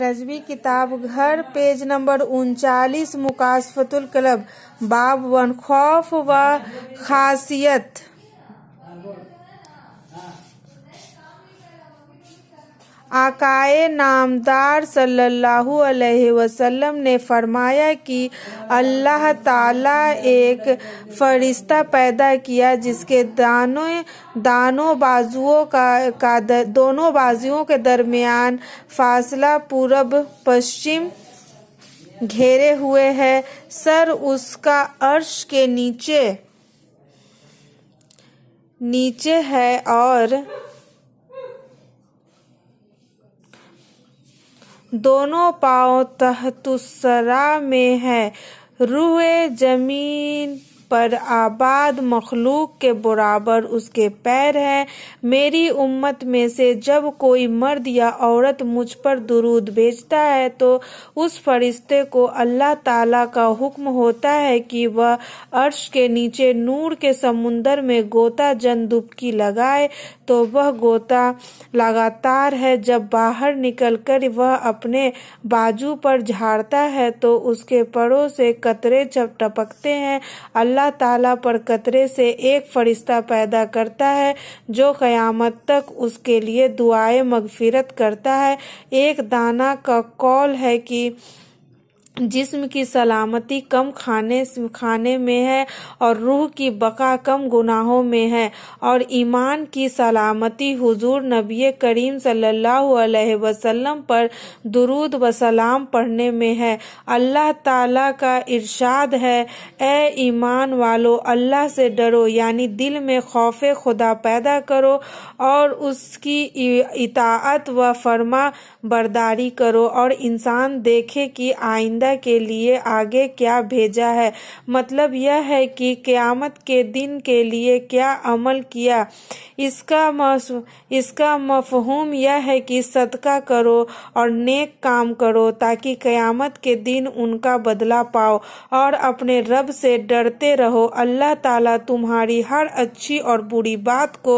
रजवी किताब घर page number उनचालीस मुकाशफतुल क्लब बाब वन खौफ व खासियत आकाए नामदार सल्लल्लाहु अलैहि वसल्लम ने फरमाया कि अल्लाह ताला एक फरिश्ता पैदा किया जिसके दानों दानों बाजुओं का, का द, दोनों बाजुओं के दरमियान फासला पूरब पश्चिम घेरे हुए है सर उसका अर्श के नीचे नीचे है और दोनों पाँव तहतुसरा में है रुए जमीन पर आबाद मखलूक के बराबर उसके पैर हैं मेरी उम्मत में से जब कोई मर्द या औरत मुझ पर दुरूद भेजता है तो उस फरिश्ते को अल्लाह ताला का हुक्म होता है कि वह अर्श के नीचे नूर के समुंदर में गोता जन दुबकी लगाए तो वह गोता लगातार है जब बाहर निकलकर वह अपने बाजू पर झाड़ता है तो उसके पड़ों से कतरे टपकते हैं अल्लाह अल्लाह ताला पर कतरे से एक फरिश्ता पैदा करता है जो क़यामत तक उसके लिए दुआए मगफिरत करता है एक दाना का कौल है कि जिस्म की सलामती कम खाने खाने में है और रूह की बका कम गुनाहों में है और ईमान की सलामती हुजूर नबी करीम सल्लल्लाहु अलैहि वसल्लम पर दुरूद व सलाम पढ़ने में है अल्लाह ताला का इरशाद है ए ईमान वालो अल्लाह से डरो यानी दिल में खौफ खुदा पैदा करो और उसकी इताअत व फरमा बर्दारी करो और इंसान देखे कि आइंदा बंदा के लिए आगे क्या भेजा है मतलब यह है कि क़यामत के दिन के लिए क्या अमल किया इसका इसका मफहूम यह है कि सदका करो और नेक काम करो ताकि क़यामत के दिन उनका बदला पाओ और अपने रब से डरते रहो अल्लाह ताला तुम्हारी हर अच्छी और बुरी बात को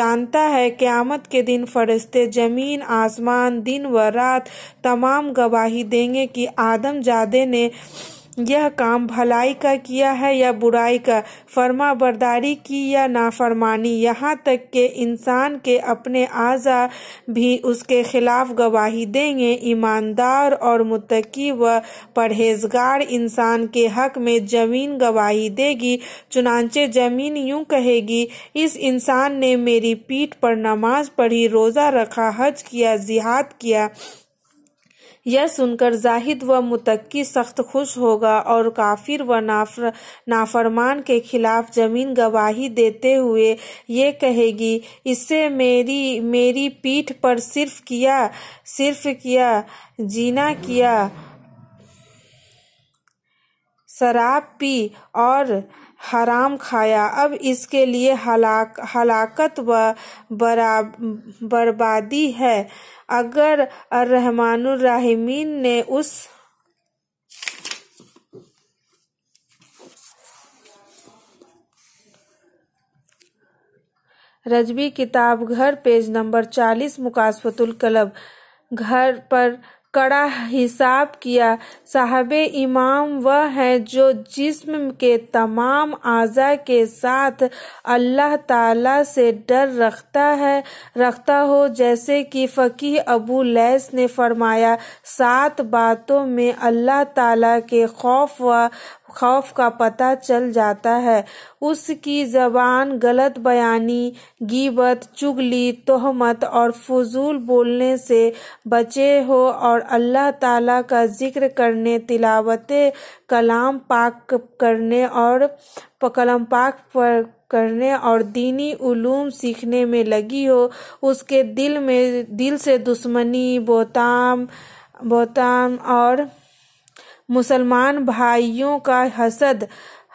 जानता है क़यामत के दिन फरिश्ते ज़मीन आसमान दिन व रात तमाम गवाही देंगे कि आदम जादे ने यह काम भलाई का किया है या बुराई का फर्मा बरदारी की या नाफरमानी यहाँ तक के इंसान के अपने आज़ा भी उसके खिलाफ गवाही देंगे ईमानदार और मुतकी व परहेजगार इंसान के हक में जमीन गवाही देगी चुनाचे जमीन यूं कहेगी इस इंसान ने मेरी पीठ पर नमाज पढ़ी रोज़ा रखा हज किया जिहाद किया यह सुनकर जाहिद व मुतक्की सख्त खुश होगा और काफिर व नाफर, नाफरमान के खिलाफ जमीन गवाही देते हुए ये कहेगी इससे मेरी मेरी पीठ पर सिर्फ किया सिर्फ किया जीना किया शराब पी और हराम खाया अब इसके लिए हलाक हलाकत व बरा बर्बादी है अगर रहमानुररहीमीन ने उस रजबी किताब घर पेज नंबर चालीस मुकासफतुल कलब घर पर कड़ा हिसाब किया साहब इमाम वह हैं जो जिस्म के तमाम आज़ा के साथ अल्लाह ताला से डर रखता है रखता हो जैसे कि फ़कीह अबू लैस ने फरमाया सात बातों में अल्लाह ताला के खौफ व खौफ का पता चल जाता है उसकी जबान गलत बयानी गीबत चुगली तोहमत और फजूल बोलने से बचे हो और अल्लाह ताला का जिक्र करने तिलावत कलाम पाक करने और कलम पाक पर करने और दीनी उलूम सीखने में लगी हो उसके दिल में दिल से दुश्मनी बोताम बोताम और मुसलमान भाइयों का हसद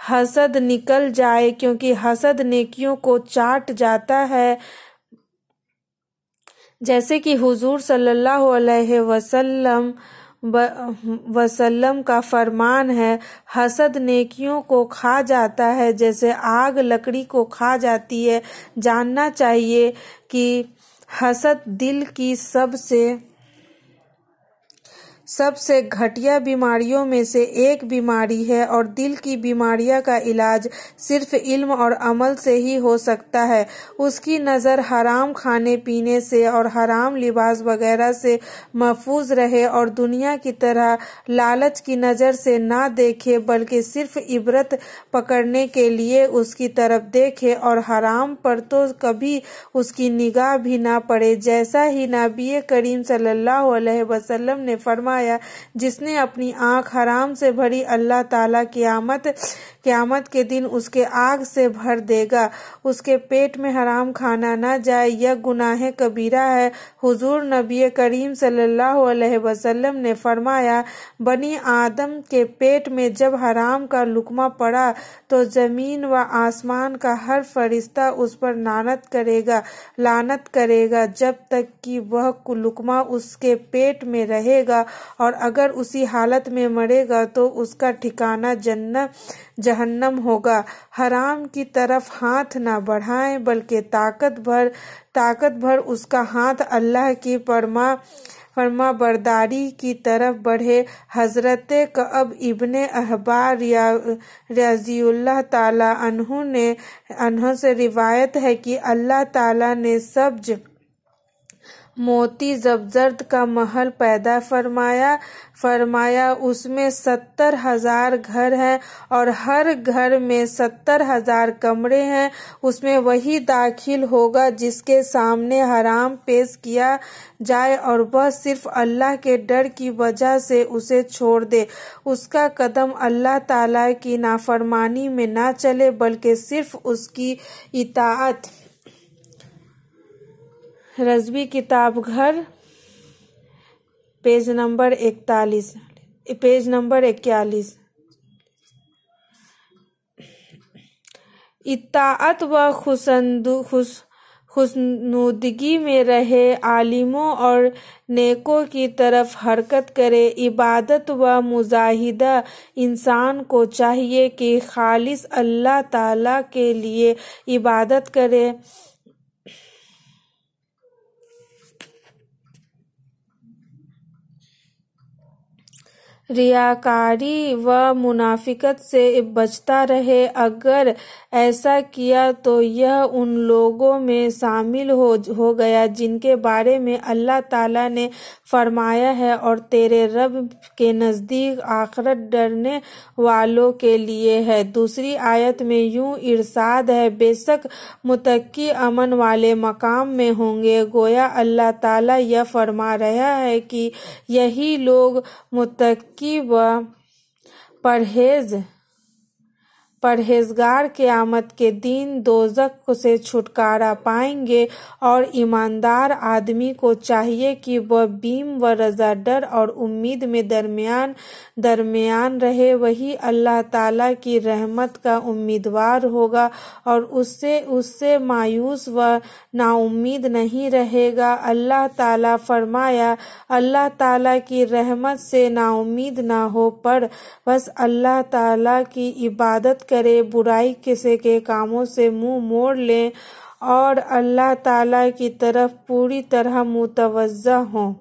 हसद निकल जाए क्योंकि हसद नेकियों को चाट जाता है जैसे कि हुजूर सल्लल्लाहु अलैहि वसल्लम वसल्लम का फरमान है हसद नेकियों को खा जाता है जैसे आग लकड़ी को खा जाती है जानना चाहिए कि हसद दिल की सबसे सबसे घटिया बीमारियों में से एक बीमारी है और दिल की बीमारियां का इलाज सिर्फ इल्म और अमल से ही हो सकता है उसकी नज़र हराम खाने पीने से और हराम लिबास वगैरह से महफूज रहे और दुनिया की तरह लालच की नज़र से ना देखे बल्कि सिर्फ इबरत पकड़ने के लिए उसकी तरफ देखे और हराम पर तो कभी उसकी निगाह भी ना पड़े जैसा ही नाबी करीम सल्लल्लाहु अलैहि वसल्लम ने फरमा फरमाया जिसने अपनी आँख हराम से भरी अल्लाह ताला क़यामत क़यामत के दिन उसके आग से भर देगा उसके पेट में हराम खाना ना जाए यह गुनाह कबीरा है हुजूर नबी करीम सल्लल्लाहु अलैहि वसल्लम ने फरमाया बनी आदम के पेट में जब हराम का लुकमा पड़ा तो ज़मीन व आसमान का हर फरिश्ता उस पर नानत करेगा लानत करेगा जब तक कि वह लुकमा उसके पेट में रहेगा और अगर उसी हालत में मरेगा तो उसका ठिकाना जन्नत जहन्नम होगा हराम की तरफ हाथ ना बढ़ाएं बल्कि ताकत भर ताकत भर उसका हाथ अल्लाह की परमा फरमा बरदारी की तरफ बढ़े हजरत कब इबन अहबार या रजील्ला ताला अनहु ने अनहु से रिवायत है कि अल्लाह ताला ने सब्ज मोती जबजर्द का महल पैदा फरमाया फरमाया उसमें सत्तर हजार घर हैं और हर घर में सत्तर हजार कमरे हैं उसमें वही दाखिल होगा जिसके सामने हराम पेश किया जाए और वह सिर्फ अल्लाह के डर की वजह से उसे छोड़ दे उसका कदम अल्लाह ताला की नाफरमानी में ना चले बल्कि सिर्फ उसकी इताअत रजवी किताब घर पेज नंबर इकतालीस पेज नंबर इक्यालीस इताअत व खुशंद खुशनुदगी में रहे आलिमों और नेकों की तरफ हरकत करे इबादत व मुजाहिदा इंसान को चाहिए कि खालिस अल्लाह ताला के लिए इबादत करे रियाकारी व मुनाफिकत से बचता रहे अगर ऐसा किया तो यह उन लोगों में शामिल हो हो गया जिनके बारे में अल्लाह ताला ने फरमाया है और तेरे रब के नज़दीक आखरत डरने वालों के लिए है दूसरी आयत में यूं इरसाद है बेशक मुतकी अमन वाले मकाम में होंगे गोया अल्लाह ताला यह फरमा रहा है कि यही लोग मुतकी कि परहेज परहेजगार के आमद के दिन दोजक से छुटकारा पाएंगे और ईमानदार आदमी को चाहिए कि वह बीम व रजा डर और उम्मीद में दरमियान दरमियान रहे वही अल्लाह ताला की रहमत का उम्मीदवार होगा और उससे उससे मायूस व नाउम्मीद नहीं रहेगा अल्लाह ताला फरमाया अल्लाह ताला की रहमत से नाउम्मीद ना हो पर बस अल्लाह ताला की इबादत कर करें बुराई किसे के कामों से मुंह मोड़ लें और अल्लाह ताला की तरफ पूरी तरह मुतवज़ा हों